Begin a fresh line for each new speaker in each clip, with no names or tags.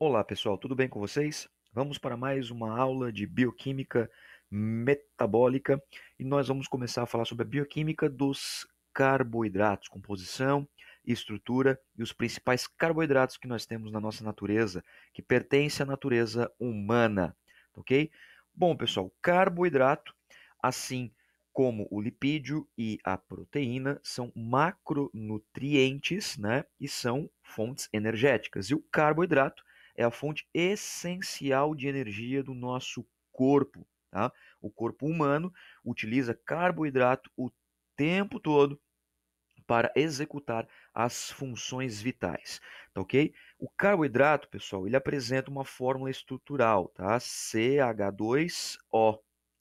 Olá pessoal, tudo bem com vocês? Vamos para mais uma aula de bioquímica metabólica e nós vamos começar a falar sobre a bioquímica dos carboidratos, composição, estrutura e os principais carboidratos que nós temos na nossa natureza, que pertence à natureza humana, ok? Bom pessoal, carboidrato, assim como o lipídio e a proteína são macronutrientes, né? E são fontes energéticas. E o carboidrato é a fonte essencial de energia do nosso corpo. Tá? O corpo humano utiliza carboidrato o tempo todo para executar as funções vitais, tá ok? O carboidrato, pessoal, ele apresenta uma fórmula estrutural, tá? CH2O,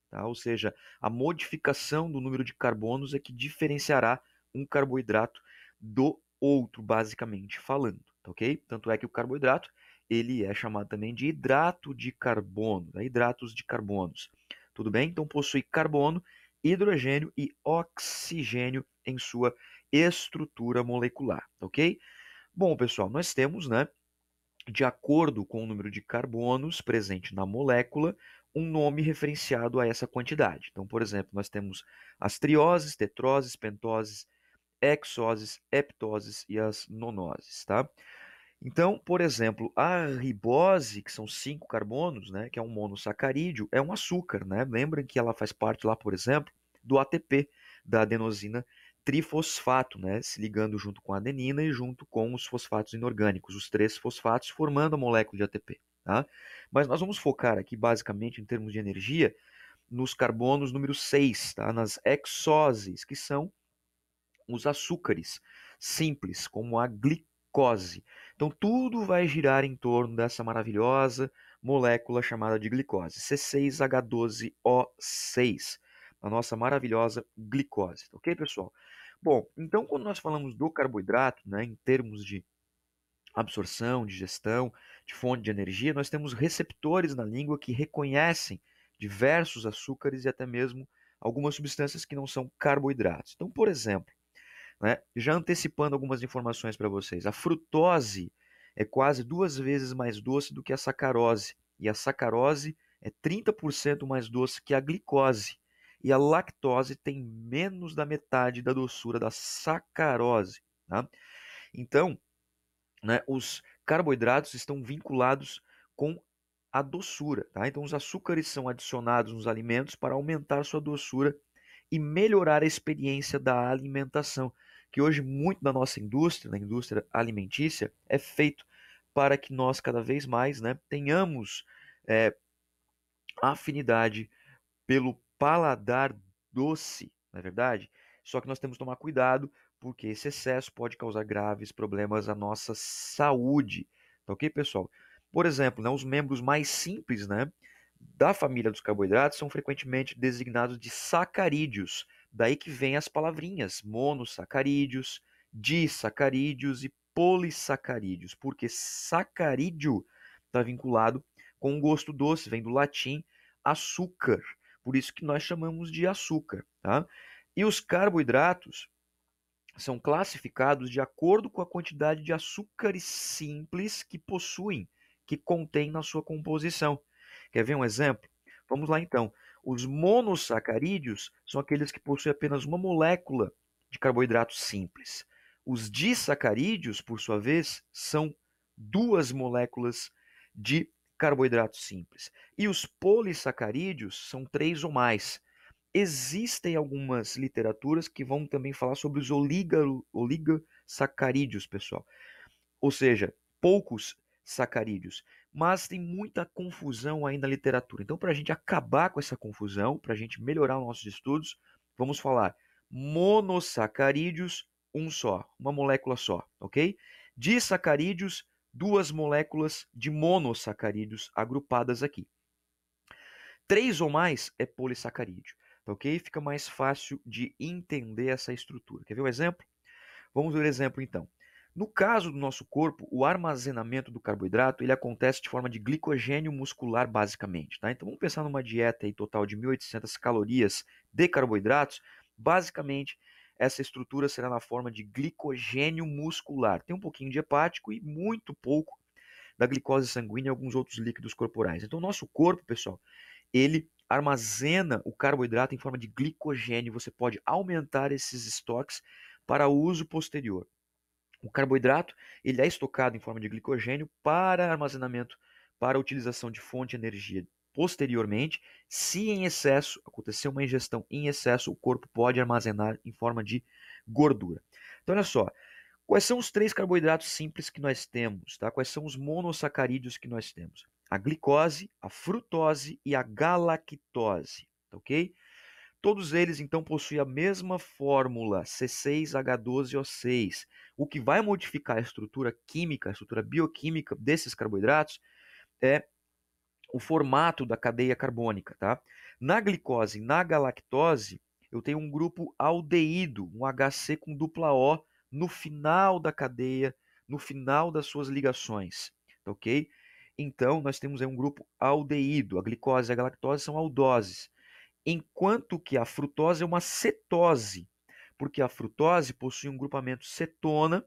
tá? Ou seja, a modificação do número de carbonos é que diferenciará um carboidrato do outro, basicamente falando, tá ok? Tanto é que o carboidrato ele é chamado também de hidrato de carbono, né? hidratos de carbonos. Tudo bem? Então possui carbono, hidrogênio e oxigênio em sua estrutura molecular, ok? Bom, pessoal, nós temos, né, de acordo com o número de carbonos presente na molécula, um nome referenciado a essa quantidade. Então, por exemplo, nós temos as trioses, tetroses, pentoses, exoses, heptoses e as nonoses, tá? Então, por exemplo, a ribose, que são cinco carbonos, né, que é um monossacarídeo, é um açúcar, né? Lembra que ela faz parte lá, por exemplo, do ATP, da adenosina trifosfato, né, se ligando junto com a adenina e junto com os fosfatos inorgânicos, os três fosfatos formando a molécula de ATP, tá? Mas nós vamos focar aqui basicamente em termos de energia nos carbonos número 6, tá? Nas hexoses, que são os açúcares simples, como a glicose. Então tudo vai girar em torno dessa maravilhosa molécula chamada de glicose, C6H12O6, a nossa maravilhosa glicose, ok, pessoal? Bom, então quando nós falamos do carboidrato, né, em termos de absorção, digestão, de fonte de energia, nós temos receptores na língua que reconhecem diversos açúcares e até mesmo algumas substâncias que não são carboidratos. Então, por exemplo, né? Já antecipando algumas informações para vocês, a frutose é quase duas vezes mais doce do que a sacarose, e a sacarose é 30% mais doce que a glicose, e a lactose tem menos da metade da doçura da sacarose. Tá? Então, né, os carboidratos estão vinculados com a doçura. Tá? Então, os açúcares são adicionados nos alimentos para aumentar sua doçura e melhorar a experiência da alimentação que hoje muito da nossa indústria, da indústria alimentícia, é feito para que nós cada vez mais né, tenhamos é, afinidade pelo paladar doce, na é verdade? Só que nós temos que tomar cuidado, porque esse excesso pode causar graves problemas à nossa saúde. Tá ok, pessoal? Por exemplo, né, os membros mais simples né, da família dos carboidratos são frequentemente designados de sacarídeos, Daí que vem as palavrinhas monossacarídeos, disacarídeos e polissacarídeos, porque sacarídeo está vinculado com o gosto doce, vem do latim açúcar, por isso que nós chamamos de açúcar. Tá? E os carboidratos são classificados de acordo com a quantidade de açúcares simples que possuem, que contém na sua composição. Quer ver um exemplo? Vamos lá então. Os monossacarídeos são aqueles que possuem apenas uma molécula de carboidrato simples. Os disacarídeos, por sua vez, são duas moléculas de carboidrato simples. E os polissacarídeos são três ou mais. Existem algumas literaturas que vão também falar sobre os oligosacarídeos, pessoal. Ou seja, poucos sacarídeos mas tem muita confusão ainda na literatura. Então, para a gente acabar com essa confusão, para a gente melhorar os nossos estudos, vamos falar monossacarídeos, um só, uma molécula só, ok? Disacarídeos, duas moléculas de monossacarídeos agrupadas aqui. Três ou mais é polissacarídeo, tá ok? Fica mais fácil de entender essa estrutura. Quer ver um exemplo? Vamos ver o exemplo então. No caso do nosso corpo, o armazenamento do carboidrato ele acontece de forma de glicogênio muscular, basicamente. Tá? Então vamos pensar numa dieta aí, total de 1.800 calorias de carboidratos. Basicamente, essa estrutura será na forma de glicogênio muscular. Tem um pouquinho de hepático e muito pouco da glicose sanguínea e alguns outros líquidos corporais. Então, nosso corpo, pessoal, ele armazena o carboidrato em forma de glicogênio. Você pode aumentar esses estoques para uso posterior. O carboidrato ele é estocado em forma de glicogênio para armazenamento, para utilização de fonte de energia. Posteriormente, se em excesso acontecer uma ingestão em excesso, o corpo pode armazenar em forma de gordura. Então, olha só, quais são os três carboidratos simples que nós temos? Tá? Quais são os monossacarídeos que nós temos? A glicose, a frutose e a galactose, tá ok? Todos eles então possuem a mesma fórmula C6H12O6. O que vai modificar a estrutura química, a estrutura bioquímica desses carboidratos é o formato da cadeia carbônica, tá? Na glicose, na galactose, eu tenho um grupo aldeído, um HC com dupla O no final da cadeia, no final das suas ligações, tá ok? Então, nós temos aí um grupo aldeído. A glicose e a galactose são aldoses enquanto que a frutose é uma cetose, porque a frutose possui um grupamento cetona,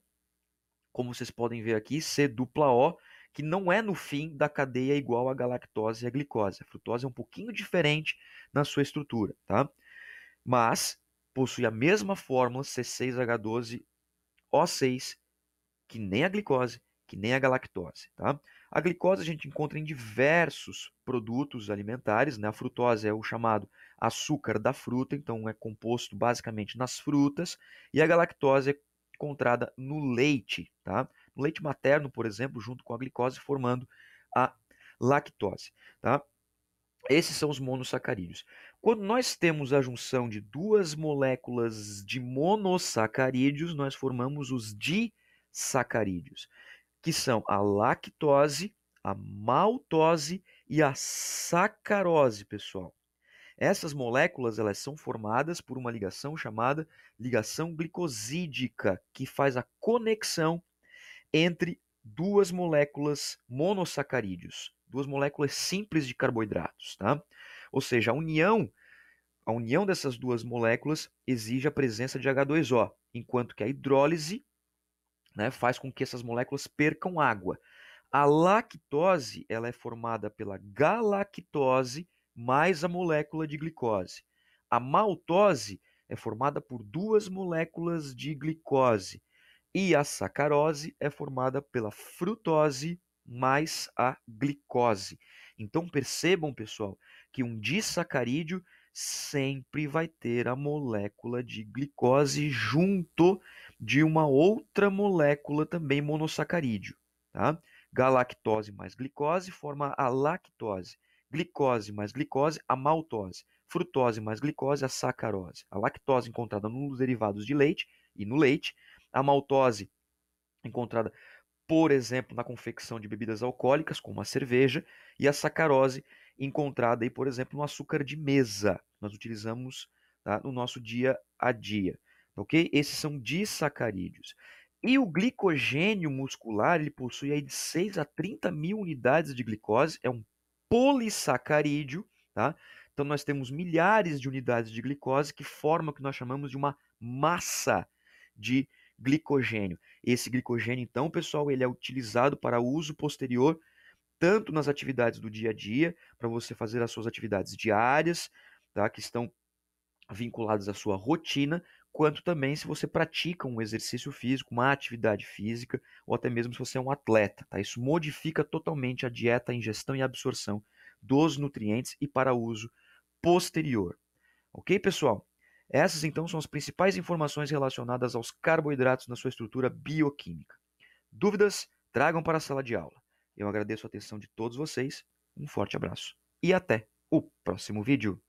como vocês podem ver aqui, C dupla O, que não é no fim da cadeia igual à galactose e à glicose. A frutose é um pouquinho diferente na sua estrutura, tá? Mas possui a mesma fórmula C6H12O6 que nem a glicose que nem a galactose. Tá? A glicose a gente encontra em diversos produtos alimentares, né? a frutose é o chamado açúcar da fruta, então é composto basicamente nas frutas, e a galactose é encontrada no leite, tá? No leite materno, por exemplo, junto com a glicose, formando a lactose, tá? Esses são os monossacarídeos. Quando nós temos a junção de duas moléculas de monossacarídeos, nós formamos os disacarídeos que são a lactose, a maltose e a sacarose, pessoal. Essas moléculas elas são formadas por uma ligação chamada ligação glicosídica, que faz a conexão entre duas moléculas monossacarídeos, duas moléculas simples de carboidratos, tá? Ou seja, a união a união dessas duas moléculas exige a presença de H2O, enquanto que a hidrólise né, faz com que essas moléculas percam água. A lactose ela é formada pela galactose mais a molécula de glicose. A maltose é formada por duas moléculas de glicose. E a sacarose é formada pela frutose mais a glicose. Então percebam, pessoal, que um disacarídeo sempre vai ter a molécula de glicose junto de uma outra molécula também monossacarídeo. Tá? Galactose mais glicose forma a lactose. Glicose mais glicose, a maltose. Frutose mais glicose, a sacarose. A lactose encontrada nos derivados de leite e no leite. A maltose encontrada, por exemplo, na confecção de bebidas alcoólicas, como a cerveja. E a sacarose encontrada, aí, por exemplo, no açúcar de mesa. Nós utilizamos tá, no nosso dia a dia ok? Esses são disacarídeos. E o glicogênio muscular, ele possui aí de 6 a 30 mil unidades de glicose, é um polissacarídeo, tá? Então nós temos milhares de unidades de glicose que formam o que nós chamamos de uma massa de glicogênio. Esse glicogênio, então, pessoal, ele é utilizado para uso posterior tanto nas atividades do dia a dia, para você fazer as suas atividades diárias, tá? Que estão vinculadas à sua rotina, quanto também se você pratica um exercício físico, uma atividade física, ou até mesmo se você é um atleta. Tá? Isso modifica totalmente a dieta, a ingestão e a absorção dos nutrientes e para uso posterior. Ok, pessoal? Essas então são as principais informações relacionadas aos carboidratos na sua estrutura bioquímica. Dúvidas? Tragam para a sala de aula. Eu agradeço a atenção de todos vocês, um forte abraço e até o próximo vídeo.